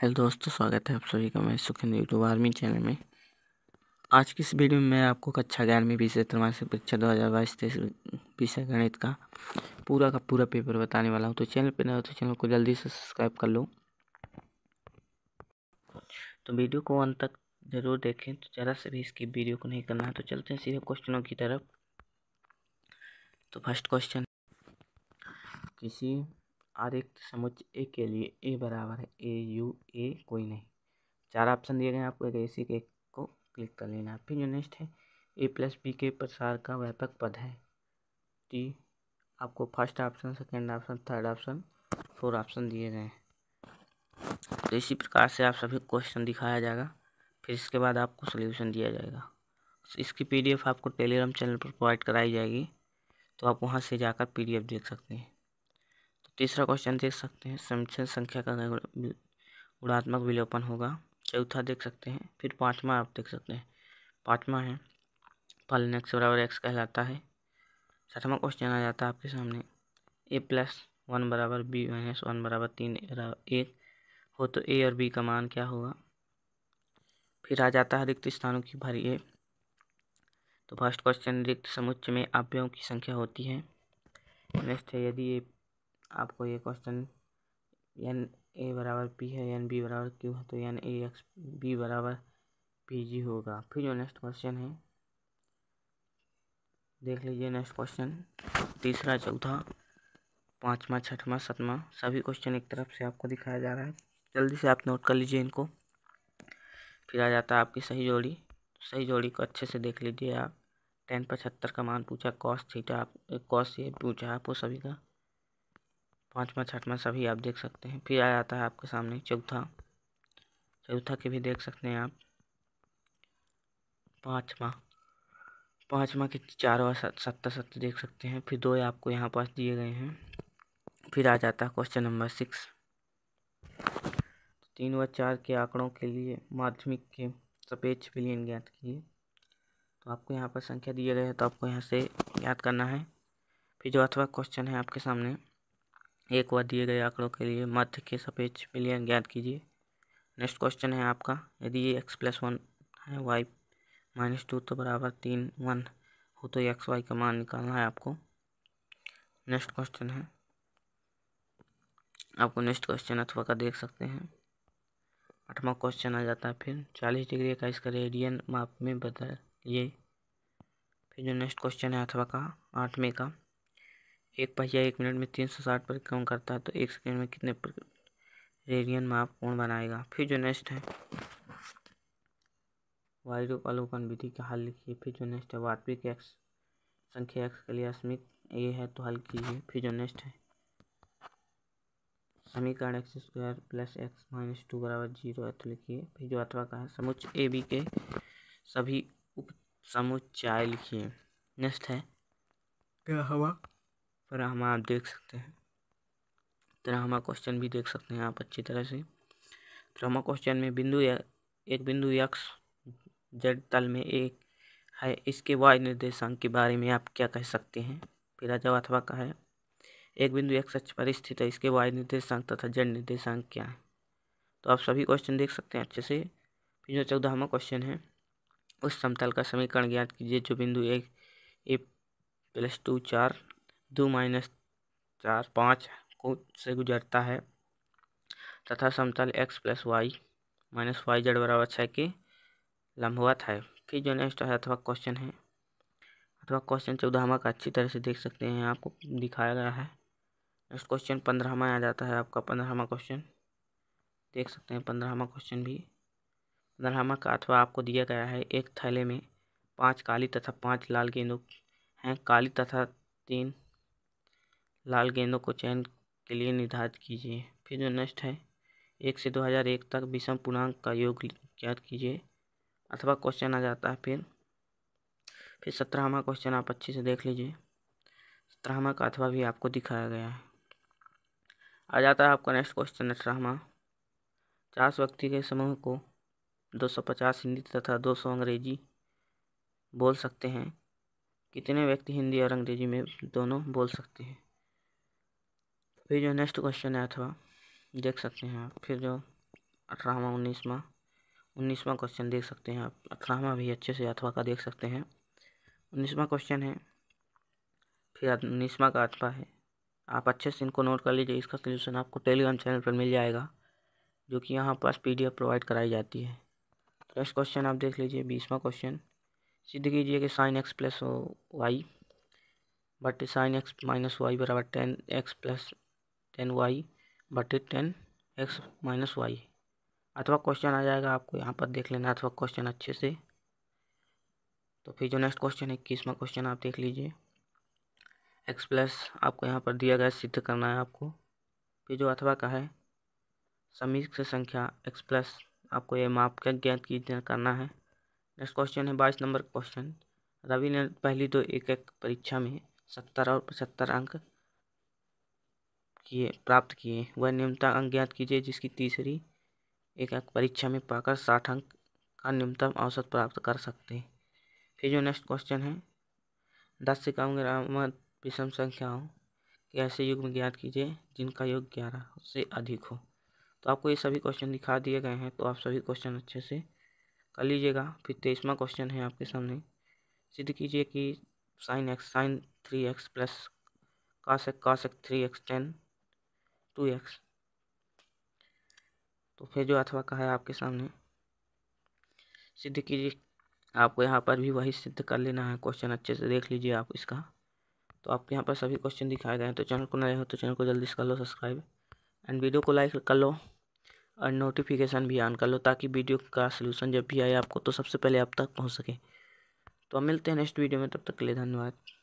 hello दोस्तों स्वागत है आप सभी का मैं सुखिंद यूट्यूब आर्मी चैनल में आज की इस वीडियो में मैं आपको कक्षा अच्छा ग्यारहवीं बीस त्रमासिक परीक्षा दो हज़ार बाईस तेईस विषय गणित का पूरा का पूरा पेपर बताने वाला हूँ तो चैनल पर ना हो तो चैनल को जल्दी से सब्सक्राइब कर लो तो वीडियो को अंत तक ज़रूर देखें तो ज़रा से भी इसकी वीडियो को नहीं करना है तो चलते हैं सीधे क्वेश्चनों की तरफ तो फर्स्ट क्वेश्चन किसी आर एक समुच्च ए के लिए ए बराबर है ए यू ए कोई नहीं चार ऑप्शन दिए गए हैं आपको एक इसी के को क्लिक कर लेना फिर जो नेक्स्ट है ए प्लस बी के प्रसार का व्यापक पद है टी आपको first option second option third option four option दिए गए हैं तो इसी प्रकार से आप सभी क्वेश्चन दिखाया जाएगा फिर इसके बाद आपको सोल्यूशन दिया जाएगा तो इसकी पीडीएफ आपको टेलीग्राम चैनल पर प्रोवाइड कराई जाएगी तो आप वहाँ से जाकर पीडीएफ देख सकते हैं तीसरा क्वेश्चन देख सकते हैं समीक्षण संख्या का गुणात्मक विलोपन होगा चौथा देख सकते हैं फिर पाँचवा आप देख सकते हैं पाँचवा है फलन एक्स बराबर एक्स कहलाता है छठवा क्वेश्चन आ जाता है आपके सामने ए प्लस वन बराबर बी माइनस वन बराबर तीन एक हो तो ए और बी का मान क्या होगा फिर आ जाता है रिक्त स्थानों की भारी ए तो फर्स्ट क्वेश्चन रिक्त समुच्चय में अवयवों की संख्या होती है नेक्स्ट है यदि ए आपको ये क्वेश्चन एन ए बराबर पी है एन बी बराबर क्यू है तो एन ए एक्स बी बराबर पी जी होगा फिर जो नेक्स्ट क्वेश्चन है देख लीजिए नेक्स्ट क्वेश्चन तीसरा चौथा पाँचवा छठवा सतवा सभी क्वेश्चन एक तरफ से आपको दिखाया जा रहा है जल्दी से आप नोट कर लीजिए इनको फिर आ जाता है आपकी सही जोड़ी सही जोड़ी को अच्छे से देख लीजिए आप टेन पचहत्तर का मान पूछा कॉस थीटा आप कॉस ये पूछा आपको सभी का पाँचवा छठवा सभी आप देख सकते हैं फिर आ जाता है आपके सामने चौथा चौथा के भी देख सकते हैं आप पाँचवा पाँचवा के चारवा सत्ता सत्ता देख सकते हैं फिर दो आपको यहाँ पास दिए गए हैं फिर आ जाता है क्वेश्चन नंबर सिक्स तीन व चार के आंकड़ों के लिए माध्यमिक के सपेक्ष विलियन ज्ञात किए तो आपको यहाँ पर संख्या दिए गए हैं तो आपको यहाँ से याद करना है फिर जो अथवा क्वेश्चन है आपके सामने एक व दिए गए आंकड़ों के लिए मध्य के सापेक्ष विलयन ज्ञात कीजिए नेक्स्ट क्वेश्चन है आपका यदि ये एक्स प्लस वन है वाई माइनस टू तो बराबर तीन वन हो तो एक्स वाई का मान निकालना है आपको नेक्स्ट क्वेश्चन है आपको नेक्स्ट क्वेश्चन अथवा का देख सकते हैं आठवां क्वेश्चन आ जाता है फिर चालीस डिग्री का इसका रेडियन माप में बदलिए फिर जो नेक्स्ट क्वेश्चन है अथवा का आठवें का एक पहिया एक मिनट में तीन सौ साठ पर कम करता है तो एक सेकेंड में कितने पर रेडियन माप कोण बनाएगा फिर जो नेक्स्ट है वायु अवलोकन विधि का हल लिखिए फिर जो नेक्स्ट है वास्तविक एक्स संख्या एक्स के लिए अस्मित ये है तो हल कीजिए फिर जो नेक्स्ट है समीकरण X square plus X minus two बराबर जीरो है तो लिखिए फिर जो अथवा का है समुच ए बी के सभी उप समुच्चय लिखिए नेक्स्ट है क्या हवा तरह हम आप देख सकते हैं तरह क्वेश्चन भी देख सकते हैं आप अच्छी तरह से त्रमा क्वेश्चन में बिंदु या एक बिंदु यक्ष जेड तल में एक है इसके वाय निर्देशांक के बारे में आप क्या कह सकते हैं पहला जवाब अथवा का है एक बिंदु एक्स अक्ष पर स्थित है इसके वाय निर्देशांक तथा जेड निर्देशांक क्या है तो आप सभी क्वेश्चन देख सकते हैं अच्छे से फिर जो चौदहवा क्वेश्चन है उस समतल का समीकरण ज्ञात कीजिए जो बिंदु एक ए प्लस टू चार दो माइनस चार पाँच को से गुजरता है तथा समतल X plus Y minus Y Z बराबर छः के लंबवत है फिर जो नेक्स्ट है अथवा क्वेश्चन है अथवा क्वेश्चन चौदहवा का अच्छी तरह से देख सकते हैं आपको दिखाया गया है नेक्स्ट क्वेश्चन पंद्रहवा आ जाता है आपका पंद्रहवा क्वेश्चन देख सकते हैं पंद्रहवा क्वेश्चन भी पंद्रहवा का अथवा आपको दिया गया है एक थैले में पाँच काली तथा पाँच लाल गेंदों हैं काली तथा तीन लाल गेंदों को चयन के लिए निर्धारित कीजिए फिर जो नेक्स्ट है एक से दो हज़ार एक तक विषम पूर्णांक का योग ज्ञात कीजिए अथवा क्वेश्चन आ जाता है फिर फिर सत्रहवा क्वेश्चन आप अच्छे से देख लीजिए सत्रहवा का अथवा भी आपको दिखाया गया है आ जाता है आपका नेक्स्ट क्वेश्चन अठारहवा चार व्यक्ति के समूह को 250 हिंदी तथा 200 अंग्रेजी बोल सकते हैं कितने व्यक्ति हिंदी और अंग्रेजी में दोनों बोल सकते हैं फिर जो नेक्स्ट क्वेश्चन आया था देख सकते हैं आप फिर जो अठारहवा उन्नीसवा उन्नीसवा क्वेश्चन देख सकते हैं आप अठारहवा भी अच्छे से अथवा का देख सकते हैं उन्नीसवा क्वेश्चन है फिर उन्नीसवा का अथवा है आप अच्छे से इनको नोट कर लीजिए इसका सोल्यूशन आपको टेलीग्राम चैनल पर मिल जाएगा जो कि यहाँ पास पी प्रोवाइड कराई जाती है नेक्स्ट तो क्वेश्चन आप देख लीजिए बीसवा क्वेश्चन सिद्ध कीजिए कि साइन एक्स प्लस वाई बट साइन एक्स माइनस वाई बराबर tan X plus tan Y बटे टेन एक्स माइनस वाई अथवा क्वेश्चन आ जाएगा आपको यहाँ पर देख लेना अथवा क्वेश्चन अच्छे से तो फिर जो नेक्स्ट क्वेश्चन है इक्कीसवा क्वेश्चन आप देख लीजिए एक्स प्लस आपको यहाँ पर दिया गया सिद्ध करना है आपको फिर जो अथवा का है समीक्ष संख्या एक्स प्लस आपको ये माप का ज्ञात की करना है नेक्स्ट क्वेश्चन है बाईस नंबर क्वेश्चन रवि ने पहली दो एक एक परीक्षा में सत्तर और पचहत्तर अंक किए प्राप्त किए वह न्यूनतम अंक ज्ञात कीजिए जिसकी तीसरी एक अंक परीक्षा में पाकर साठ अंक का न्यूनतम औसत प्राप्त कर सकते हैं फिर जो नेक्स्ट क्वेश्चन है दस से कम ग्राम विषम संख्याओं के ऐसे युग में ज्ञात कीजिए जिनका योग ग्यारह से अधिक हो तो आपको ये सभी क्वेश्चन दिखा दिए गए हैं तो आप सभी क्वेश्चन अच्छे से कर लीजिएगा फिर तेईसवा क्वेश्चन है आपके सामने सिद्ध कीजिए कि sine X sine three X plus cos X cos X three X tan two X तो फिर जो अथवा का है आपके सामने सिद्ध कीजिए आपको यहाँ पर भी वही सिद्ध कर लेना है क्वेश्चन अच्छे से देख लीजिए आप इसका तो आपके यहाँ पर सभी क्वेश्चन दिखाए गए हैं तो चैनल को नए हो तो चैनल को जल्दी से कर लो सब्सक्राइब एंड वीडियो को लाइक कर लो और नोटिफिकेशन भी ऑन कर लो ताकि वीडियो का सलूशन जब भी आए आपको तो सबसे पहले आप तक पहुँच सके तो मिलते हैं नेक्स्ट वीडियो में तब तक के लिए धन्यवाद